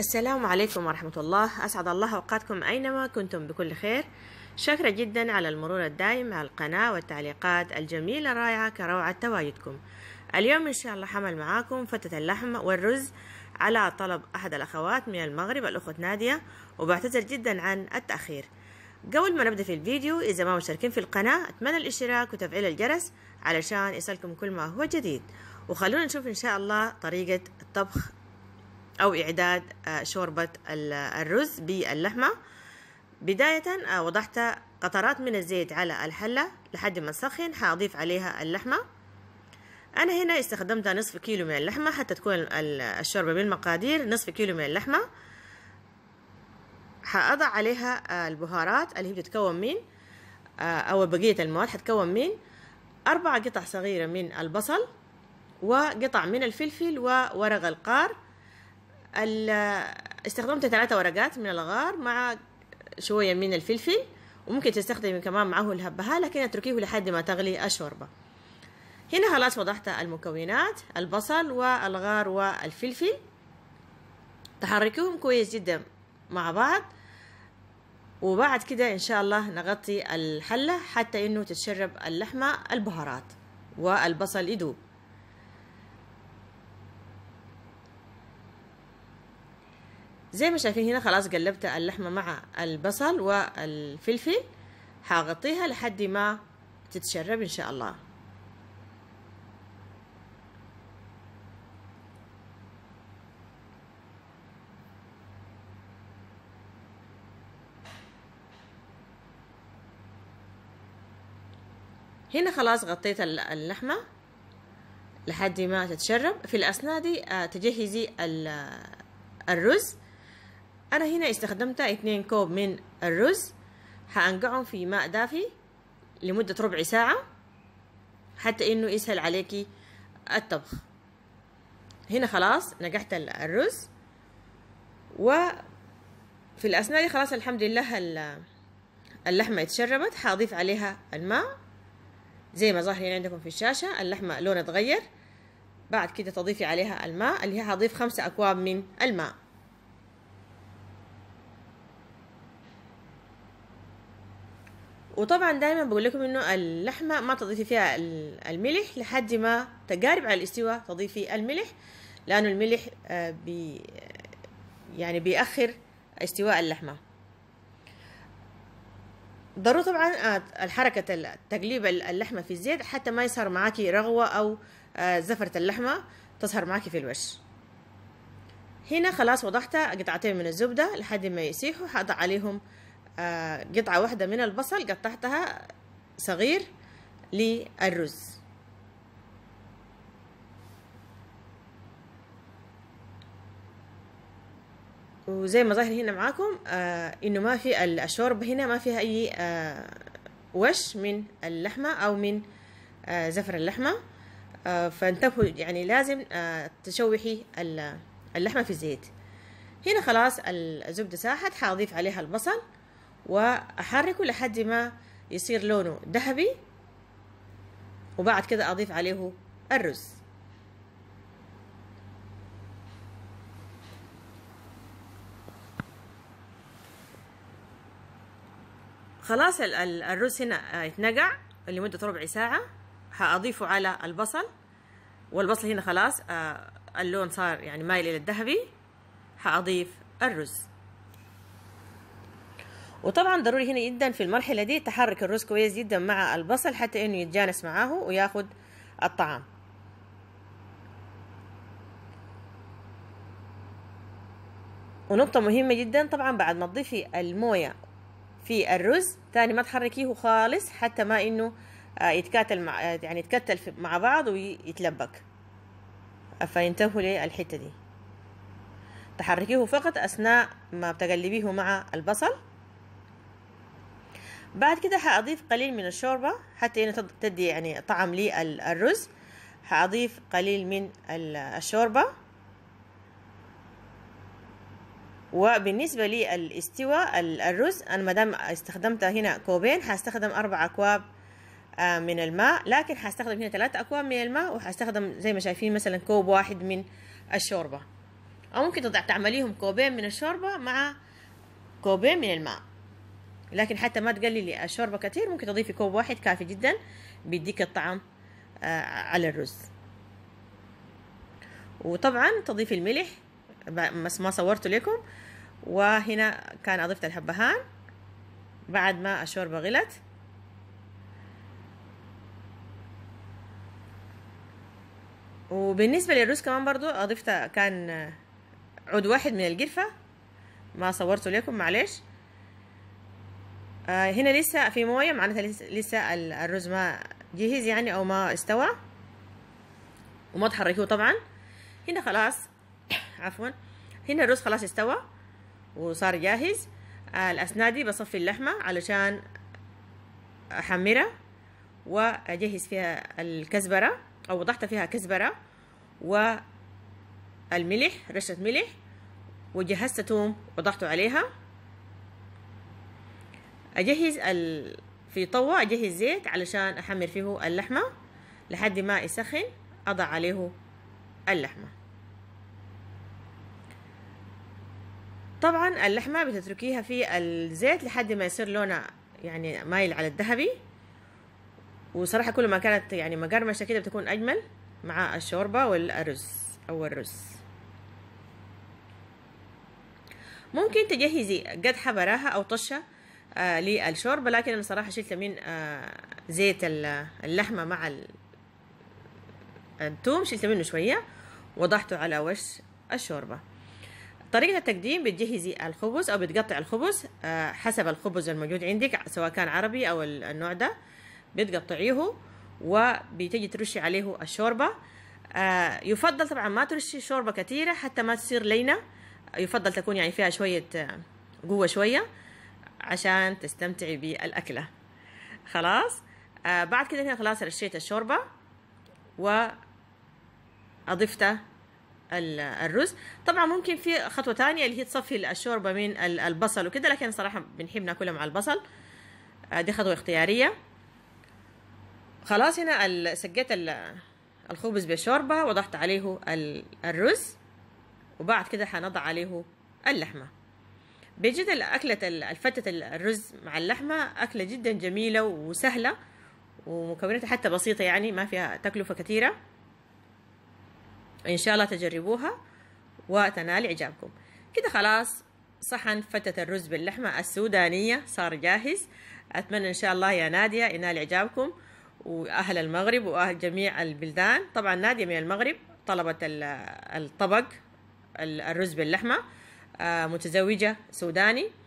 السلام عليكم ورحمة الله أسعد الله أوقاتكم أينما كنتم بكل خير شكرا جدا على المرور الدائم على القناة والتعليقات الجميلة الرائعة كروعة تواجدكم اليوم إن شاء الله حمل معاكم فتة اللحم والرز على طلب أحد الأخوات من المغرب الأخت نادية وبعتذر جدا عن التأخير قبل ما نبدأ في الفيديو إذا ما مشتركين في القناة أتمنى الاشتراك وتفعيل الجرس علشان يصلكم كل ما هو جديد وخلونا نشوف إن شاء الله طريقة الطبخ أو إعداد آه، شوربة الرز باللحمة بداية آه، وضعت قطرات من الزيت على الحلة لحد ما تسخن حأضيف عليها اللحمة أنا هنا استخدمت نصف كيلو من اللحمة حتى تكون الشوربة بالمقادير نصف كيلو من اللحمة حأضع عليها آه، البهارات اللي هي بتتكون من أو بقية المواد حتكون من أربع قطع صغيرة من البصل وقطع من الفلفل وورق القار استخدمت ثلاثة ورقات من الغار مع شوية من الفلفل وممكن تستخدمي كمان معه الهبهة لكن اتركيه لحد ما تغلي الشوربة هنا خلاص وضحت المكونات البصل والغار والفلفل تحركيهم كويس جدا مع بعض وبعد كده ان شاء الله نغطي الحلة حتى انه تتشرب اللحمة البهارات والبصل يدوب زي ما شايفين هنا خلاص قلبت اللحمة مع البصل والفلفل هغطيها لحد ما تتشرب ان شاء الله هنا خلاص غطيت اللحمة لحد ما تتشرب في الأثناء دي آه، تجهزي الرز أنا هنا استخدمت اتنين كوب من الرز هأنقعهم في ماء دافي لمدة ربع ساعة حتى إنه يسهل عليكي الطبخ هنا خلاص نقعت الرز وفي الأثناء دي خلاص الحمد لله اللحمة اتشربت حأضيف عليها الماء زي ما ظاهرين يعني عندكم في الشاشة اللحمة لونها اتغير بعد كده تضيفي عليها الماء اللي هي هضيف خمسة أكواب من الماء وطبعا دايما بقول لكم انه اللحمه ما تضيفي فيها الملح لحد ما تقارب على الاستواء تضيفي الملح لانه الملح آه، بي يعني بيأخر استواء اللحمه ضروري طبعا آه، الحركة تقليب اللحمة في الزيت حتى ما يصير معاكي رغوة أو آه، زفرة اللحمة تظهر معاكي في الوش هنا خلاص وضحت قطعتين من الزبدة لحد ما يسيحوا حأضع عليهم آه، قطعة واحدة من البصل قطعتها صغير للرز وزي ما ظاهر هنا معاكم آه انه ما في الشوربه هنا ما فيها اي آه وش من اللحمه او من آه زفر اللحمه آه فانتبهوا يعني لازم آه تشوحي اللحمه في الزيت هنا خلاص الزبده ساحت حاضيف عليها البصل واحركه لحد ما يصير لونه ذهبي وبعد كده اضيف عليه الرز خلاص الرز هنا اتنقع لمدة ربع ساعة هأضيفه على البصل والبصل هنا خلاص آه، اللون صار يعني مايل إلى الذهبي هأضيف الرز وطبعا ضروري هنا جدا في المرحلة دي تحرك الرز كويس جدا مع البصل حتى انه يتجانس معاه وياخد الطعام ونقطة مهمة جدا طبعا بعد ما تضيفي الموية في الرز تاني ما تحركيه خالص حتى ما انه آه، يتكاتل مع آه، يعني يتكتل مع بعض ويتلبك فينتبهوا للحتة دي تحركيه فقط أثناء ما بتقلبيه مع البصل بعد كده هأضيف قليل من الشوربة حتى إنه تدي يعني طعم لي الرز هأضيف قليل من الشوربة وبالنسبة للاستواء الرز أنا مدام استخدمت هنا كوبين هستخدم أربع أكواب آه، من الماء لكن هستخدم هنا ثلاثة أكواب من الماء وهستخدم زي ما شايفين مثلا كوب واحد من الشوربة أو ممكن تعمليهم كوبين من الشوربة مع كوبين من الماء لكن حتى ما تقللي الشوربه كثير ممكن تضيفي كوب واحد كافي جدا بيديك الطعم آه، على الرز وطبعا تضيفي الملح بس ما صورته لكم وهنا كان أضفت الحبهان بعد ما الشوربة غلت وبالنسبة للرز كمان برضو أضفت كان عود واحد من القرفة ما صورته لكم معلش آه، هنا لسه في مويه معناتها لسه الرز ما جهز يعني او ما استوى وما تحركوه طبعا هنا خلاص عفوا هنا الرز خلاص استوى وصار جاهز آه، الاسنادي دي بصفي اللحمه علشان احمرها واجهز فيها الكزبره او وضحت فيها كزبره والملح رشه ملح وجهزت توم وضعته عليها اجهز ال... في طوة اجهز زيت علشان احمر فيه اللحمة لحد ما يسخن اضع عليه اللحمة طبعا اللحمة بتتركيها في الزيت لحد ما يصير لونها يعني مايل على الذهبي وصراحة كل ما كانت يعني مقرمشة كده بتكون أجمل مع الشوربة والرز أو الرز ممكن تجهزي قدحة براها أو طشة آه، للشوربة لكن أنا صراحة شلت من آه، زيت اللحمة مع الثوم شلت منه شوية وضعته على وش الشوربة طريقة التقديم بتجهزي الخبز أو بتقطع الخبز آه، حسب الخبز الموجود عندك سواء كان عربي أو النوع ده بتقطعيه وبتجي ترشي عليه الشوربة يفضل طبعا ما ترشي شوربة كثيرة حتى ما تصير لينة يفضل تكون يعني فيها شوية قوة شوية عشان تستمتعي بالأكلة خلاص آه بعد كده هنا خلاص رشيت الشوربة وأضفت الرز طبعا ممكن في خطوة تانية اللي هي تصفي الشوربة من البصل وكده لكن صراحة بنحب ناكلها مع البصل آه دي خطوة اختيارية خلاص هنا سقيت الخبز بالشوربة وضعت عليه الرز وبعد كده حنضع عليه اللحمه بجد أكلة الفتة الرز مع اللحمة أكلة جدا جميلة وسهلة ومكوناتها حتى بسيطة يعني ما فيها تكلفة كثيرة إن شاء الله تجربوها وتنال إعجابكم كده خلاص صحن فتة الرز باللحمة السودانية صار جاهز أتمنى إن شاء الله يا نادية ينال إعجابكم وأهل المغرب وأهل جميع البلدان طبعا نادية من المغرب طلبت الطبق الرز باللحمة آه، متزوجة سوداني